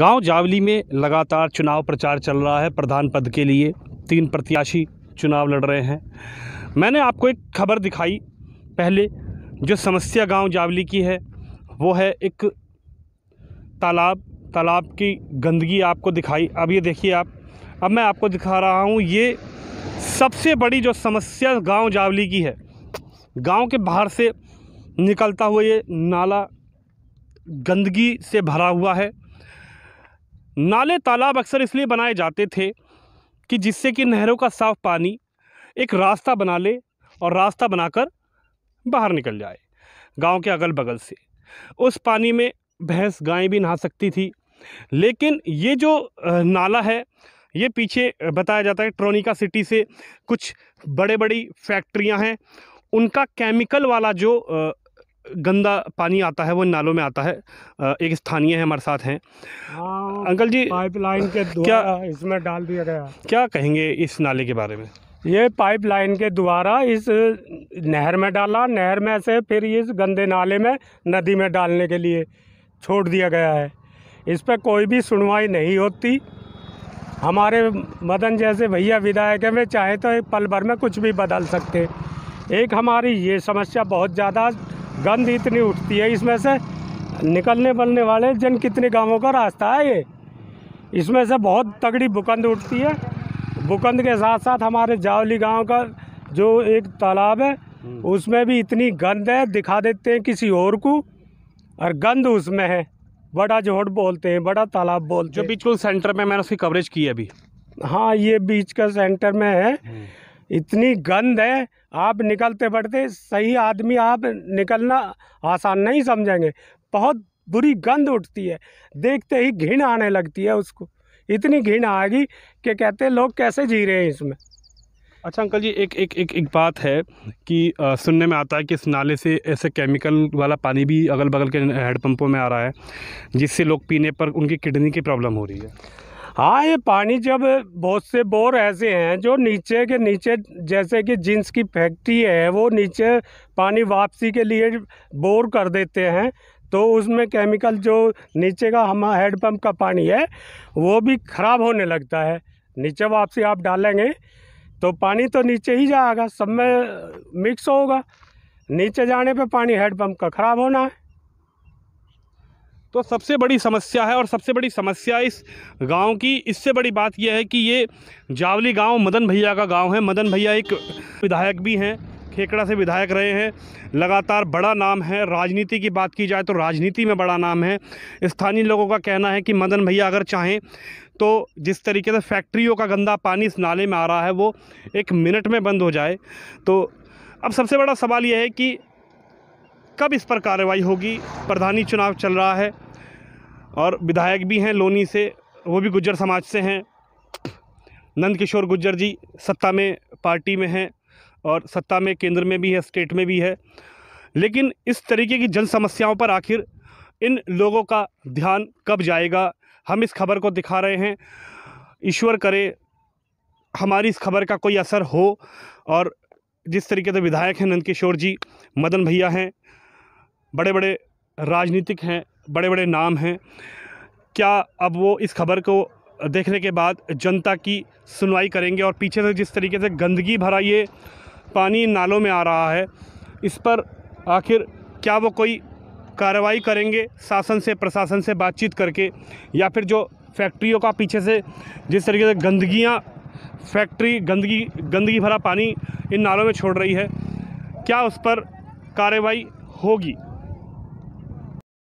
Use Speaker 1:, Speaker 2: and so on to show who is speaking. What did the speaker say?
Speaker 1: गांव जावली में लगातार चुनाव प्रचार चल रहा है प्रधान पद के लिए तीन प्रत्याशी चुनाव लड़ रहे हैं मैंने आपको एक खबर दिखाई पहले जो समस्या गांव जावली की है वो है एक तालाब तालाब की गंदगी आपको दिखाई अब ये देखिए आप अब मैं आपको दिखा रहा हूँ ये सबसे बड़ी जो समस्या गांव जावली की है गांव के बाहर से निकलता हुआ ये नाला गंदगी से भरा हुआ है नाले तालाब अक्सर इसलिए बनाए जाते थे कि जिससे कि नहरों का साफ पानी एक रास्ता बना ले और रास्ता बनाकर बाहर निकल जाए गांव के अगल बगल से उस पानी में भैंस गायें भी नहा सकती थी लेकिन ये जो नाला है ये पीछे बताया जाता है ट्रोनिका सिटी से कुछ बड़े बड़ी फैक्ट्रियां हैं उनका केमिकल वाला जो गंदा पानी आता है वो नालों में आता है एक स्थानीय है हमारे साथ हैं हाँ, अंकल जी पाइपलाइन के क्या इसमें डाल दिया गया क्या कहेंगे इस नाले के बारे में
Speaker 2: ये पाइपलाइन के द्वारा इस नहर में डाला नहर में से फिर इस गंदे नाले में नदी में डालने के लिए छोड़ दिया गया है इस पर कोई भी सुनवाई नहीं होती हमारे मदन जैसे भैया विधायक हैं वे चाहे तो एक पल भर में कुछ भी बदल सकते एक हमारी ये समस्या बहुत ज़्यादा गंद इतनी उठती है इसमें से निकलने बनने वाले जन कितने गांवों का रास्ता है ये इसमें से बहुत तगड़ी भूकंद उठती है भूकंद के साथ साथ हमारे जावली गांव का जो एक तालाब है हम्म। उसमें भी इतनी गंद है दिखा देते हैं किसी और को और गंद उसमें है बड़ा जोहट बोलते हैं बड़ा तालाब बोलते हैं जो
Speaker 1: बिल्कुल सेंटर में मैंने उसकी कवरेज की है अभी
Speaker 2: हाँ ये बीच का सेंटर में है हम्म। इतनी गंद है आप निकलते बढ़ते सही आदमी आप निकलना आसान नहीं समझेंगे बहुत बुरी गंद उठती है देखते ही घिन आने लगती है उसको इतनी घिन आएगी कि कहते लोग कैसे जी रहे हैं इसमें
Speaker 1: अच्छा अंकल जी एक एक एक एक बात है कि आ, सुनने में आता है कि इस नाले से ऐसे केमिकल वाला पानी भी अगल बगल के हैंडपम्पों में आ रहा है जिससे लोग पीने पर उनकी किडनी की प्रॉब्लम हो रही है हाँ ये पानी जब बहुत से बोर ऐसे हैं
Speaker 2: जो नीचे के नीचे जैसे कि जिन्स की फैक्ट्री है वो नीचे पानी वापसी के लिए बोर कर देते हैं तो उसमें केमिकल जो नीचे का हम हैडपम्प का पानी है वो भी ख़राब होने लगता है नीचे वापसी आप डालेंगे तो पानी तो नीचे ही जाएगा सब में मिक्स होगा नीचे जाने पे पानी हैंड का ख़राब होना है
Speaker 1: तो सबसे बड़ी समस्या है और सबसे बड़ी समस्या इस गांव की इससे बड़ी बात यह है कि ये जावली गांव मदन भैया का गांव है मदन भैया एक विधायक भी हैं खेकड़ा से विधायक रहे हैं लगातार बड़ा नाम है राजनीति की बात की जाए तो राजनीति में बड़ा नाम है स्थानीय लोगों का कहना है कि मदन भैया अगर चाहें तो जिस तरीके से फैक्ट्रियों का गंदा पानी इस नाले में आ रहा है वो एक मिनट में बंद हो जाए तो अब सबसे बड़ा सवाल यह है कि कब इस पर कार्रवाई होगी प्रधानी चुनाव चल रहा है और विधायक भी हैं लोनी से वो भी गुज्जर समाज से हैं नंद किशोर गुज्जर जी सत्ता में पार्टी में हैं और सत्ता में केंद्र में भी है स्टेट में भी है लेकिन इस तरीके की जन समस्याओं पर आखिर इन लोगों का ध्यान कब जाएगा हम इस खबर को दिखा रहे हैं ईश्वर करे हमारी इस खबर का कोई असर हो और जिस तरीके से विधायक हैं नंद किशोर जी मदन भैया हैं बड़े बड़े राजनीतिक हैं बड़े बड़े नाम हैं क्या अब वो इस खबर को देखने के बाद जनता की सुनवाई करेंगे और पीछे से जिस तरीके से गंदगी भरा ये पानी नालों में आ रहा है इस पर आखिर क्या वो कोई कार्रवाई करेंगे शासन से प्रशासन से बातचीत करके या फिर जो फैक्ट्रियों का पीछे से जिस तरीके से गंदगियाँ फैक्ट्री गंदगी गंदगी भरा पानी इन नालों में छोड़ रही है क्या उस पर कार्रवाई होगी